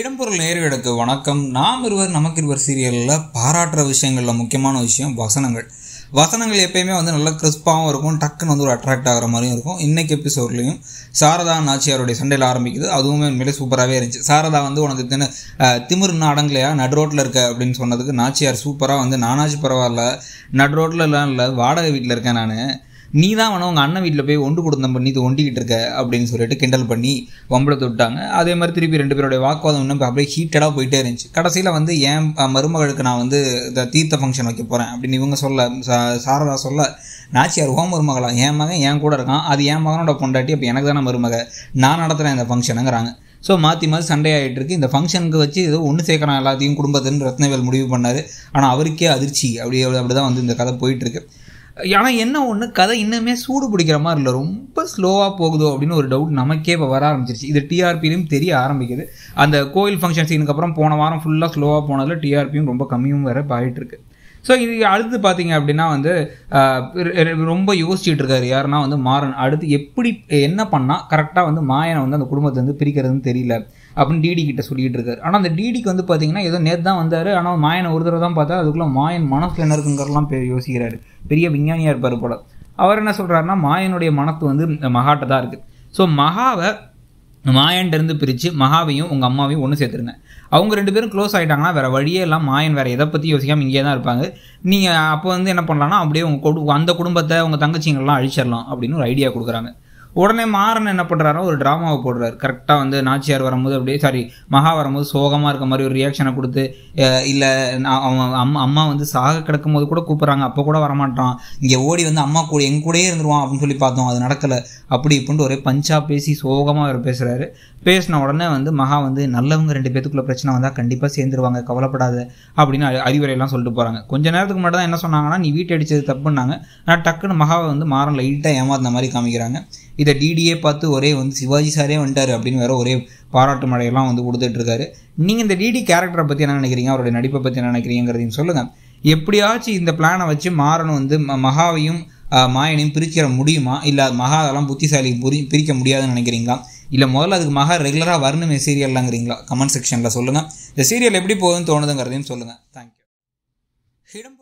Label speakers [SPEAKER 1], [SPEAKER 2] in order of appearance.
[SPEAKER 1] இடம்பொருள் நேர்களுக்கு வணக்கம் நாம் இருவர் நமக்கு இருவர் சீரியலில் பாராட்டுற விஷயங்களில் முக்கியமான விஷயம் வசனங்கள் வசனங்கள் எப்பயுமே வந்து நல்லா கிறிஸ்பாகவும் இருக்கும் டக்குன்னு வந்து ஒரு அட்ராக்ட் ஆகிற மாதிரியும் இருக்கும் இன்றைக்கு எபிசோட்லேயும் சாரதா நாச்சியாருடைய சண்டையில் ஆரம்பிக்குது அதுவுமே உண்மையிலே சூப்பராகவே இருந்துச்சு சாரதா வந்து உனக்கு தின திமிருன்னு அடங்கலையா நடுரோட்டில் இருக்க அப்படின்னு சொன்னதுக்கு நாச்சியார் சூப்பராக வந்து நானாச்சு பரவாயில்ல நடுரோட்டில் இல்லை வாடகை வீட்டில் இருக்கேன் நான் நீ தான் வேணும் உங்கள் அண்ணன் வீட்டில் போய் ஒன்று கொடுத்தம் பண்ணி இது ஒண்டிக்கிட்டு இருக்க அப்படின்னு சொல்லிட்டு கிண்டல் பண்ணி வம்பளை தொட்டாங்க அதே மாதிரி திருப்பி ரெண்டு பேருடைய வாக்குவாதம் இன்னும் அப்படியே ஹீட்டடாக போயிட்டே இருந்துச்சு கடைசியில் வந்து என் மருமகளுக்கு நான் வந்து இந்த தீர்த்த ஃபங்க்ஷன் வைக்க போகிறேன் அப்படின்னு இவங்க சொல்ல சாரதா சொல்ல நாச்சியார் ஓ மருமகளா என் மகன் என் கூட இருக்கான் அது என் மகனோட பொண்டாட்டி அப்போ எனக்கு தானே மருமக நான் நடத்துகிறேன் இந்த ஃபங்க்ஷனுங்கிறாங்க ஸோ மாற்றி மாற்றி சண்டே ஆகிட்டு இருக்கு இந்த ஃபங்க்ஷனுக்கு வச்சு ஏதோ ஒன்று சேர்க்குறான் எல்லாத்தையும் குடும்பத்துன்னு ரத்னவேல் முடிவு பண்ணார் ஆனால் அவருக்கே அதிர்ச்சி அப்படி அப்படி தான் வந்து இந்த கதை போயிட்டுருக்கு ஆனால் என்ன ஒன்று கதை இன்னுமே சூடு பிடிக்கிற மாதிரி இல்லை ரொம்ப ஸ்லோவாக போகுதோ அப்படின்னு ஒரு டவுட் நமக்கே இப்போ வர ஆரம்பிச்சிருச்சு இது டிஆர்பிலையும் தெரிய ஆரம்பிக்குது அந்த கோயில் ஃபங்க்ஷன் சீனுக்கு அப்புறம் போன வாரம் ஃபுல்லாக ஸ்லோவாக போனதில் டிஆர்பியும் ரொம்ப கம்மியும் வேறு இப்போ இருக்கு ஸோ இது அடுத்து பார்த்தீங்க அப்படின்னா வந்து ரொம்ப யோசிச்சுட்டு இருக்காரு யாருன்னா வந்து மாறன் அடுத்து எப்படி என்ன பண்ணால் கரெக்டாக வந்து மாயனை வந்து அந்த குடும்பத்தை வந்து பிரிக்கிறதுன்னு தெரியல அப்படின்னு டிடி கிட்ட சொல்லிட்டு இருக்காரு ஆனால் அந்த டிடிக்கு வந்து பார்த்தீங்கன்னா ஏதோ நேற்று தான் வந்தார் ஆனால் மாயனை ஒரு தடவை தான் பார்த்தா அதுக்குள்ளே மாயன் மனசில் என்ன இருக்குங்கிறலாம் யோசிக்கிறாரு பெரிய விஞ்ஞானியாக இருப்பார் போல அவர் என்ன சொல்கிறாருன்னா மாயனுடைய மனத்து வந்து மகாட்டை தான் இருக்குது ஸோ மகாவை இருந்து பிரித்து மகாவையும் உங்கள் அம்மாவையும் ஒன்று சேர்த்துருங்க அவங்க ரெண்டு பேரும் க்ளோஸ் ஆகிட்டாங்கன்னா வேறு வழியே எல்லாம் மாயன் வேறு எதை பற்றி யோசிக்காமல் இங்கே தான் இருப்பாங்க நீங்கள் அப்போ வந்து என்ன பண்ணலாம்னா அப்படியே உங்கள் கொடு அந்த குடும்பத்தை உங்கள் தங்கச்சிங்கள்லாம் அழிச்சிடலாம் அப்படின்னு ஒரு ஐடியா கொடுக்குறாங்க உடனே மாறன் என்ன பண்ணுறாரோ ஒரு ட்ராமாவை போடுறாரு கரெக்டாக வந்து நாச்சியார் வரும்போது அப்படியே சாரி மகா வரும்போது சோகமாக இருக்க மாதிரி ஒரு ரியாக்ஷனை கொடுத்து இல்லை அவன் அம்மா வந்து சாக கிடக்கும் போது கூட கூப்பிட்றாங்க அப்போ கூட வரமாட்டான் இங்கே ஓடி வந்து அம்மா கூட எங்க கூடயே இருந்துருவான் அப்படின்னு சொல்லி பார்த்தோம் அது நடக்கலை அப்படி இப்படின்ட்டு ஒரே பஞ்சாக பேசி சோகமாக அவர் பேசுகிறாரு பேசின உடனே வந்து மகா வந்து நல்லவங்க ரெண்டு பேத்துக்குள்ள பிரச்சனை வந்தால் கண்டிப்பாக சேர்ந்துருவாங்க கவலைப்படாத அப்படின்னு அறிவுரையெல்லாம் சொல்லிட்டு போகிறாங்க கொஞ்ச நேரத்துக்கு மட்டும் தான் என்ன சொன்னாங்கன்னா நீ வீட்டு அடித்தது தப்புன்னாங்க ஆனால் டக்குன்னு மகாவை வந்து மாறம் லைட்டாக ஏமாத்தின மாதிரி காமிக்கிறாங்க இதை டிடியே பார்த்து ஒரே வந்து சிவாஜி சாரே வந்துட்டார் அப்படின்னு வேற ஒரே பாராட்டு மழையெல்லாம் வந்து கொடுத்துட்ருக்காரு நீங்கள் இந்த டிடி கேரக்டரை பற்றி என்ன நினைக்கிறீங்க அவருடைய நடிப்பை பற்றி என்ன நினைக்கிறீங்கிறதையும் சொல்லுங்கள் எப்படியாச்சும் இந்த பிளானை வச்சு மாறணும் வந்து மகாவையும் மாயனையும் பிரிக்கிற முடியுமா இல்லை மகா அதெல்லாம் புத்திசாலி புரி பிரிக்க முடியாதுன்னு நினைக்கிறீங்களா இல்லை முதல்ல அதுக்கு மகா ரெகுலராக வரணுமே சீரியல்லாங்கிறீங்களா கமெண்ட் செக்ஷனில் சொல்லுங்கள் இந்த சீரியல் எப்படி போகுதுன்னு தோணுதுங்கிறதையும் சொல்லுங்கள் தேங்க்யூ